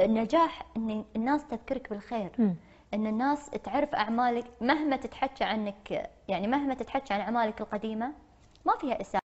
النجاح ان الناس تذكرك بالخير ان الناس تعرف اعمالك مهما تتحكى عنك يعني مهما تتحكى عن اعمالك القديمه ما فيها اساءه